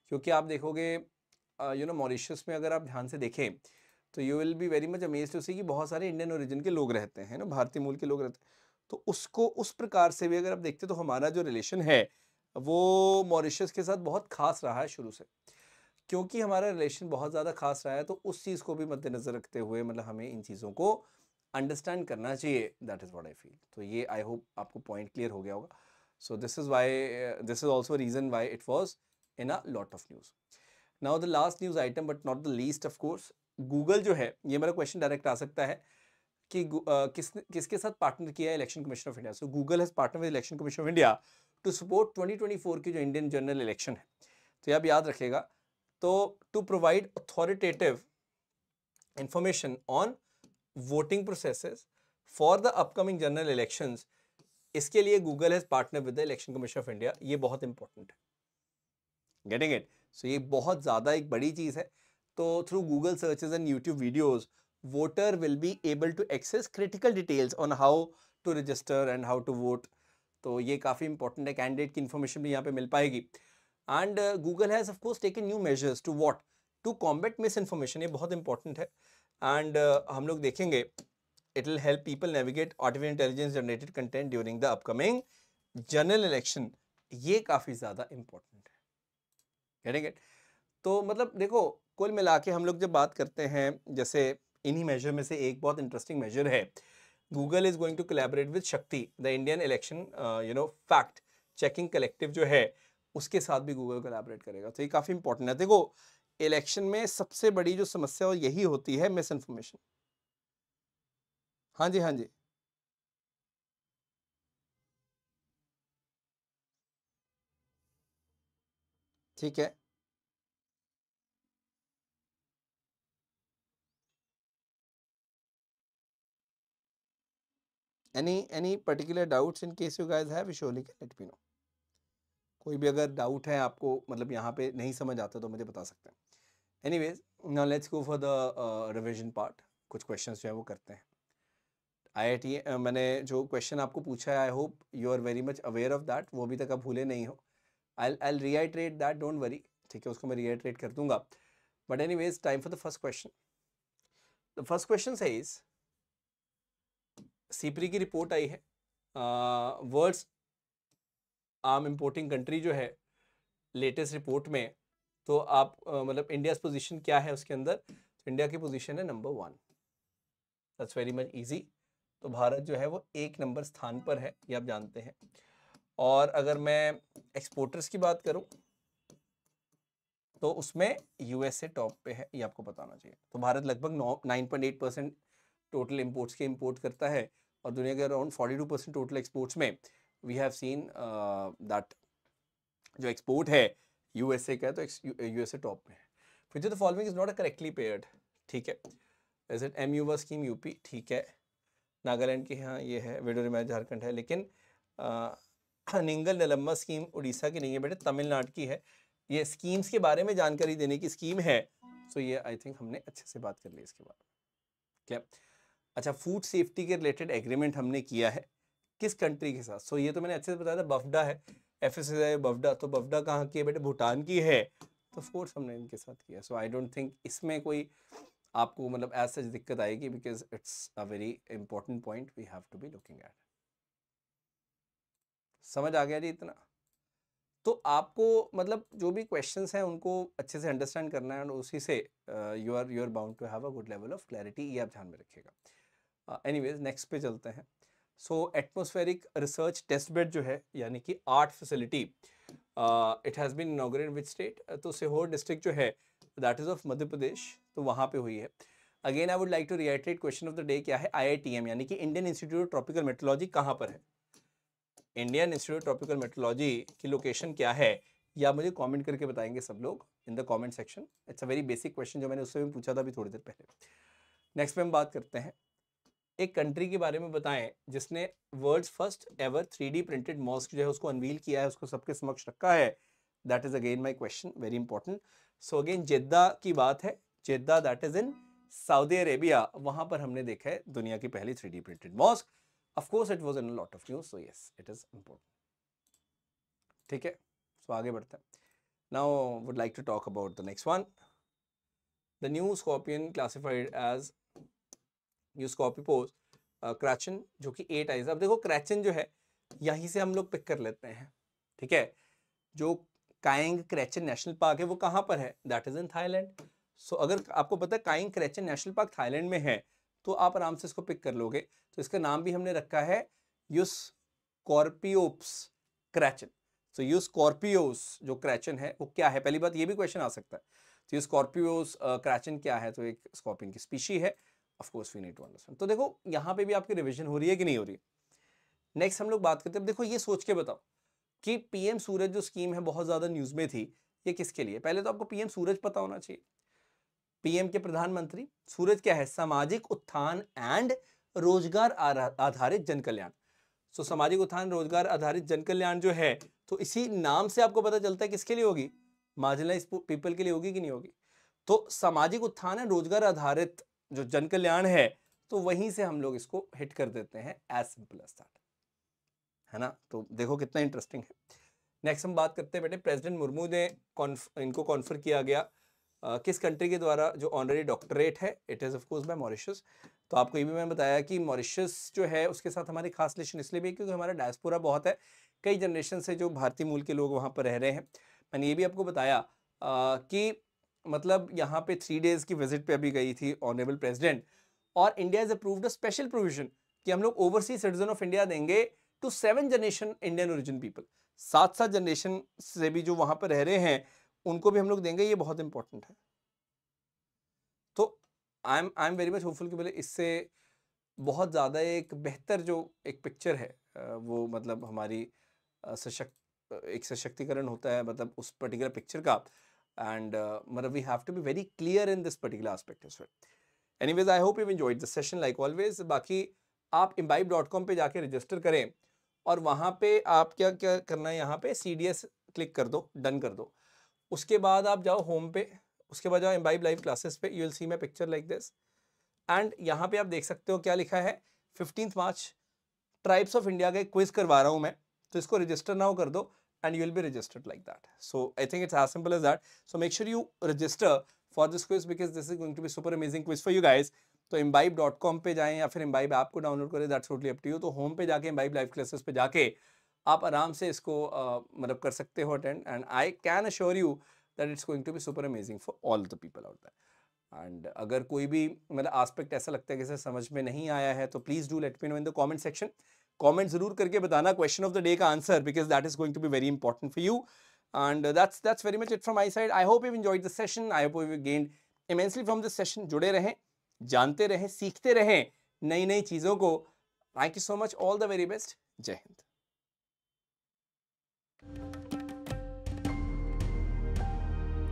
क्योंकि आप देखोगे यू नो मॉरिशस में अगर आप ध्यान से देखें तो you will be very much amaze to see कि बहुत सारे इंडियन ओरिजिन के लोग रहते हैं ना भारतीय मूल के लोग रहते हैं तो उसको उस प्रकार से भी अगर आप देखते तो हमारा जो रिलेशन है वो मॉरिशस के साथ बहुत खास रहा है शुरू से क्योंकि हमारा रिलेशन बहुत ज़्यादा खास रहा है तो उस चीज़ को भी मद्देनज़र रखते हुए मतलब हमें इन चीज़ों को अंडरस्टैंड करना चाहिए that is what I feel तो ये आई होप आपको पॉइंट क्लियर हो गया होगा so this is why this is also reason why it was in a lot of news now the last news item but not the least of course Google जो है ये मेरा क्वेश्चन डायरेक्ट आ सकता है कि किस किसके साथ पार्टनर किया है election commission of India so Google has partner with election commission of India to support 2024 की जो इंडियन जनरल इलेक्शन है तो ये आप याद रखेगा तो to provide authoritative information on voting processes for the upcoming general election इसके लिए Google has partner with the election commission of India ये बहुत इंपॉर्टेंट है गेटिंग इट सो so, ये बहुत ज़्यादा एक बड़ी चीज़ है तो through Google searches and YouTube videos voter will be able to access critical details on how to register and how to vote तो ये काफ़ी इंपॉर्टेंट है कैंडिडेट की इन्फॉर्मेशन भी यहाँ पे मिल पाएगी and Google has of course taken new measures to what to combat misinformation ये बहुत इंपॉर्टेंट है एंड uh, हम लोग देखेंगे it will help people navigate artificial intelligence generated content during the upcoming general election ये काफ़ी ज़्यादा इंपॉर्टेंट है गेटिंग इट तो मतलब देखो कुल मिला के हम लोग जब बात करते हैं जैसे इन्हीं मेजर में से एक बहुत इंटरेस्टिंग मेजर है Google is going to collaborate with Shakti the Indian election you know fact checking collective जो है उसके साथ भी गूगल कलेबरेट करेगा तो ये काफ़ी इंपॉर्टेंट है देखो इलेक्शन में सबसे बड़ी जो समस्या यही होती है मिस इन्फॉर्मेशन हाँ जी हाँ जी ठीक है any any particular doubts in case you guys have कोई भी अगर डाउट है आपको मतलब यहाँ पे नहीं समझ आता तो मुझे बता सकते हैं anyways now let's go for the revision part कुछ क्वेश्चन जो है वो करते हैं आई मैंने जो क्वेश्चन आपको पूछा है I hope you are very much aware of that वो अभी तक आप भूले नहीं हो I I reiterate that don't worry ठीक है उसको मैं रीआइट्रेट कर दूंगा but anyways time for the first question the first question is SIPRI की रिपोर्ट आई है वर्ल्ड्स आर्म इम्पोर्टिंग कंट्री जो है लेटेस्ट रिपोर्ट में तो आप uh, मतलब इंडिया पोजिशन क्या है उसके अंदर इंडिया तो की पोजिशन है number one that's very much easy तो भारत जो है वो एक नंबर स्थान पर है ये आप जानते हैं और अगर मैं एक्सपोर्टर्स की बात करूं तो उसमें यूएसए टॉप पे है ये आपको बताना चाहिए तो भारत लगभग nine point eight percent total imports के इम्पोर्ट करता है और दुनिया के around forty two percent total exports में वी हैव सीन दैट जो एक्सपोर्ट है यूएसए का तो यूएसए टॉप में है फिर the following is not correctly paired ठीक है as eight M Yuva scheme UP ठीक है नागालैंड के यहाँ ये है वेडोरिमा झारखंड है लेकिन uh, निंगल नलम्बा स्कीम उड़ीसा की नहीं है बेटे तमिलनाडु की है ये स्कीम्स के बारे में जानकारी देने की स्कीम है सो ये आई थिंक हमने अच्छे से बात कर ली इसके बारे में क्या अच्छा फूड सेफ्टी के रिलेटेड एग्रीमेंट हमने किया है किस कंट्री के साथ सो ये तो मैंने अच्छे से बताया था बफडा है एफ एस बफडा तो बफडा कहाँ की है बेटे भूटान की है तो ऑफकोर्स हमने इनके साथ किया सो आई डोंट थिंक इसमें कोई आपको मतलब एज सच दिक्कत आएगी because it's a very important point we have to be looking at समझ आ गया जी इतना तो आपको मतलब जो भी क्वेश्चन हैं उनको अच्छे से अंडरस्टैंड करना है और उसी से you are you are bound to have a good level of clarity ये आप ध्यान में रखिएगा वेज नेक्स्ट पे चलते हैं so atmospheric research test bed जो है यानी कि ART facility it has been inaugurate which state तो सीहोर डिस्ट्रिक्ट जो है that is of Madhya Pradesh तो वहाँ पे हुई है again I would like to reiterate question of the day क्या है आई यानी कि Indian institute of tropical meteorology कहाँ पर है इंडियन इंस्टीट्यूट ट्रॉपिकल मेट्रोलॉजी की लोकेशन क्या है या मुझे कमेंट करके बताएंगे सब लोग in the comment section it's a very basic question जो मैंने उससे भी पूछा था अभी थोड़ी देर पहले नेक्स्ट में हम बात करते हैं एक कंट्री के बारे में बताएं जिसने world first ever three printed mosque जो है उसको अनवील किया है उसको सबके समक्ष रखा है that is again my question very important so again Jeddah की बात है Jeddah that is in Saudi Arabia वहां पर हमने देखा है दुनिया की पहली three printed mosque of course it was in lot of news so yes it is important ठीक है सो आगे बढ़ते हैं now would like to talk about the next one the new scorpion classified as new पोज क्रैचन जो कि एट आइज अब देखो क्रैचन जो है यहीं से हम लोग पिक कर लेते हैं ठीक है जो कायंग क्रैचन नेशनल पार्क है वो कहाँ पर है that is in Thailand so अगर आपको पता है Kaeng Krachan national park Thailand में है तो आप आराम से इसको पिक कर लोगे तो इसका नाम भी हमने रखा है यूस कॉर्पियोप्स क्रैचन सो तो यूस कॉर्पियोस जो क्रैचन है वो क्या है पहली बात ये भी क्वेश्चन आ सकता है तो ये स्कॉर्पियोस क्रैचन क्या है तो एक स्कॉर्पियन की स्पीशी है of course we need to understand तो देखो यहाँ पे भी आपकी रिविजन हो रही है कि नहीं हो रही नेक्स्ट हम लोग बात करते हैं देखो ये सोच के बताओ कि पीएम सूरज जो स्कीम है बहुत ज़्यादा न्यूज़ में थी ये किसके लिए पहले तो आपको पीएम सूरज पता होना चाहिए पीएम के प्रधानमंत्री सूरज क्या है सामाजिक उत्थान एंड रोजगार आधारित जन कल्याण सो सामाजिक उत्थान रोजगार आधारित जन कल्याण जो है तो इसी नाम से आपको पता चलता है किसके लिए होगी मार्जिनलाइज पीपल के लिए होगी कि नहीं होगी तो सामाजिक उत्थान है रोजगार आधारित जो जन कल्याण है तो वहीं से हम लोग इसको हिट कर देते हैं एज सिंपल एज दैट है ना तो देखो कितना इंटरेस्टिंग है नेक्स्ट हम बात करते हैं बेटे प्रेसिडेंट मुर्मू ने इनको कॉन्फर किया गया किस कंट्री के द्वारा जो ऑनरेडी डॉक्टरेट है it is of course by Mauritius तो आपको ये भी मैंने बताया कि मॉरिशस जो है उसके साथ हमारी खास रिलेशन इसलिए भी है क्योंकि हमारा डायस्पोरा बहुत है कई जनरेशन से जो भारतीय मूल के लोग वहाँ पर रह रहे हैं मैंने ये भी आपको बताया आ, कि मतलब यहाँ पे थ्री डेज़ की विजिट पे अभी गई थी ऑनरेबल प्रेसिडेंट और India is approved a special provision कि हम लोग ओवरसीज सिटीजन ऑफ इंडिया देंगे to seven generation Indian origin people सात सात जनरेशन से भी जो वहाँ पर रह रहे हैं उनको भी हम लोग देंगे ये बहुत इंपॉर्टेंट है I am I am very much hopeful कि बोले मतलब इससे बहुत ज़्यादा एक बेहतर जो एक पिक्चर है वो मतलब हमारी सशक्त एक सशक्तिकरण होता है मतलब उस पर्टिकुलर पिक्चर का एंड मतलब we have to be very clear in this particular aspect is anyways I hope you enjoyed the session like always बाकी आप इम्बाइब डॉट कॉम पर जाके रजिस्टर करें और वहाँ पे आप क्या क्या करना है यहाँ पे सी डी एस क्लिक कर दो डन कर दो उसके बाद आप जाओ होम पे उसके बाद जाओ एम्बाइब लाइव क्लासेस पे you will see my picture like this and यहाँ पे आप देख सकते हो क्या लिखा है fifteen March tribes of India का एक क्विज करवा रहा हूँ मैं तो इसको रजिस्टर नाउ कर दो and you will be registered like that so I think it's as simple as that so make sure you register for this quiz because this is going to be super amazing quiz for you guys तो कॉम पे जाएँ या फिर एम्बाइब ऐप को डाउनलोड करें that's totally up to you तो होम पे जाके एम्बाइब लाइव क्लासेस पे जाके आप आराम से इसको uh, मतलब कर सकते हो attend and I can assure you that it's going to be super amazing for all the people out that and अगर कोई भी मतलब आस्पेक्ट ऐसा लगता है कि सर समझ में नहीं आया है तो please do let me know in the comment section comment जरूर करके बताना क्वेश्चन ऑफ द डे का answer because that is going to be very important for you and that's that's very much it from my side I hope you you've the session I hope you gained immensely from from session जुड़े रहें जानते रहें सीखते रहें नई नई चीज़ों को thank you so much all the very best जय हिंद